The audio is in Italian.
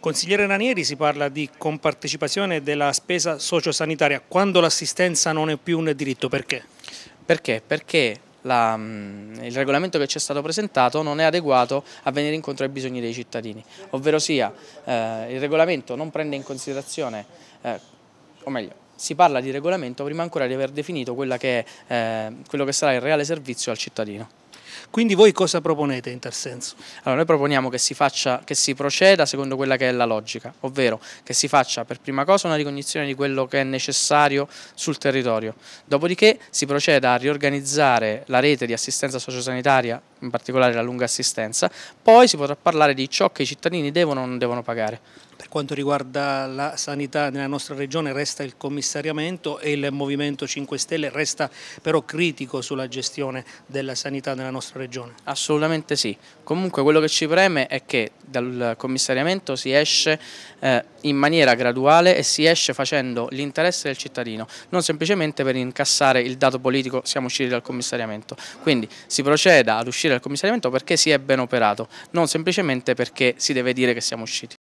Consigliere Ranieri si parla di compartecipazione della spesa sociosanitaria, quando l'assistenza non è più un diritto, perché? Perché? Perché la, mm, il regolamento che ci è stato presentato non è adeguato a venire incontro ai bisogni dei cittadini, ovvero sia eh, il regolamento non prende in considerazione, eh, o meglio, si parla di regolamento prima ancora di aver definito che è, eh, quello che sarà il reale servizio al cittadino. Quindi voi cosa proponete in tal senso? Allora, noi proponiamo che si, faccia, che si proceda secondo quella che è la logica, ovvero che si faccia per prima cosa una ricognizione di quello che è necessario sul territorio, dopodiché si proceda a riorganizzare la rete di assistenza sociosanitaria in particolare la lunga assistenza, poi si potrà parlare di ciò che i cittadini devono o non devono pagare. Per quanto riguarda la sanità nella nostra regione resta il commissariamento e il Movimento 5 Stelle resta però critico sulla gestione della sanità nella nostra regione? Assolutamente sì, comunque quello che ci preme è che dal commissariamento si esce eh, in maniera graduale e si esce facendo l'interesse del cittadino, non semplicemente per incassare il dato politico siamo usciti dal commissariamento. Quindi si proceda ad uscire dal commissariamento perché si è ben operato, non semplicemente perché si deve dire che siamo usciti.